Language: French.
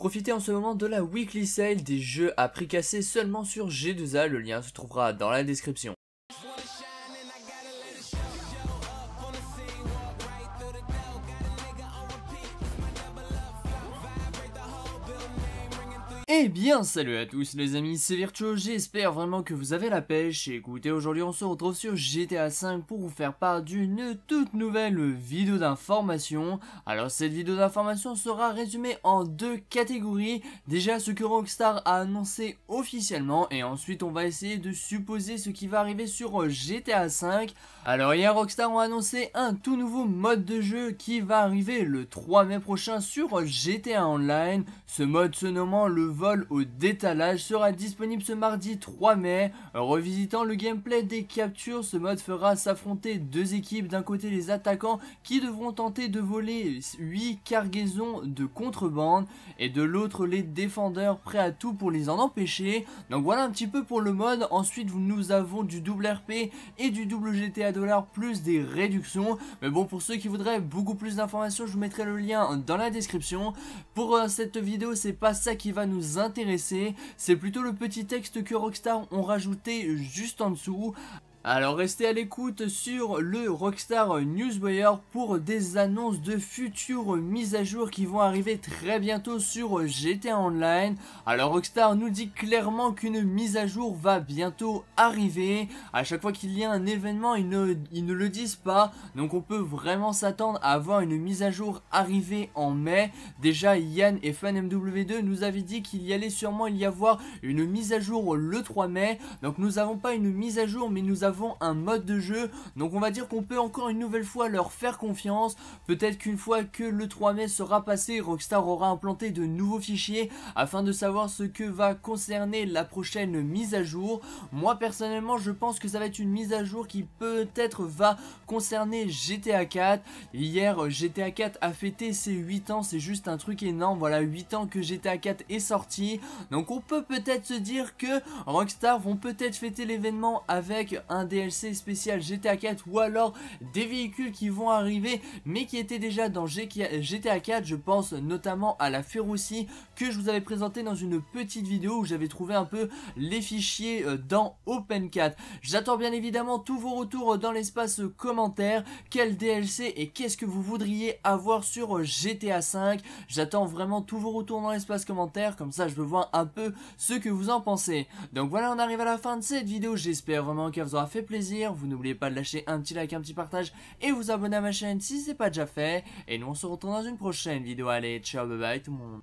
Profitez en ce moment de la weekly sale des jeux à prix cassé seulement sur G2A, le lien se trouvera dans la description. Eh bien salut à tous les amis, c'est Virtuo, j'espère vraiment que vous avez la pêche. Écoutez, aujourd'hui on se retrouve sur GTA V pour vous faire part d'une toute nouvelle vidéo d'information. Alors cette vidéo d'information sera résumée en deux catégories. Déjà ce que Rockstar a annoncé officiellement et ensuite on va essayer de supposer ce qui va arriver sur GTA V Alors hier Rockstar a annoncé un tout nouveau mode de jeu qui va arriver le 3 mai prochain sur GTA Online. Ce mode se nommant le vol au détalage sera disponible ce mardi 3 mai. Revisitant le gameplay des captures, ce mode fera s'affronter deux équipes. D'un côté les attaquants qui devront tenter de voler 8 cargaisons de contrebande et de l'autre les défendeurs prêts à tout pour les en empêcher. Donc voilà un petit peu pour le mode. Ensuite nous avons du double RP et du double GTA dollar plus des réductions. Mais bon pour ceux qui voudraient beaucoup plus d'informations je vous mettrai le lien dans la description. Pour euh, cette vidéo c'est pas ça qui va nous intéressés C'est plutôt le petit texte que Rockstar ont rajouté juste en dessous alors restez à l'écoute sur le Rockstar Newswire pour des annonces de futures mises à jour qui vont arriver très bientôt sur GTA Online. Alors Rockstar nous dit clairement qu'une mise à jour va bientôt arriver. À chaque fois qu'il y a un événement, ils ne, le disent pas. Donc on peut vraiment s'attendre à avoir une mise à jour arrivée en mai. Déjà Yann et FanMW2 nous avaient dit qu'il y allait sûrement y avoir une mise à jour le 3 mai. Donc nous n'avons pas une mise à jour mais nous avons avons un mode de jeu. Donc on va dire qu'on peut encore une nouvelle fois leur faire confiance. Peut-être qu'une fois que le 3 mai sera passé, Rockstar aura implanté de nouveaux fichiers afin de savoir ce que va concerner la prochaine mise à jour. Moi personnellement je pense que ça va être une mise à jour qui peut-être va concerner GTA 4. Hier GTA 4 a fêté ses 8 ans, c'est juste un truc énorme. Voilà 8 ans que GTA 4 est sorti. Donc on peut peut-être se dire que Rockstar vont peut-être fêter l'événement avec un DLC spécial GTA 4 ou alors des véhicules qui vont arriver mais qui étaient déjà dans GTA 4, je pense notamment à la Ferrocie que je vous avais présenté dans une petite vidéo où j'avais trouvé un peu les fichiers euh, dans Open 4. J'attends bien évidemment tous vos retours dans l'espace commentaire, quel DLC et qu'est-ce que vous voudriez avoir sur euh, GTA 5. J'attends vraiment tous vos retours dans l'espace commentaire, comme ça je veux voir un peu ce que vous en pensez. Donc voilà, on arrive à la fin de cette vidéo, j'espère vraiment qu'elle vous aura fait plaisir, vous n'oubliez pas de lâcher un petit like, un petit partage et vous abonner à ma chaîne si c'est pas déjà fait. Et nous on se retrouve dans une prochaine vidéo. Allez, ciao, bye bye tout le monde.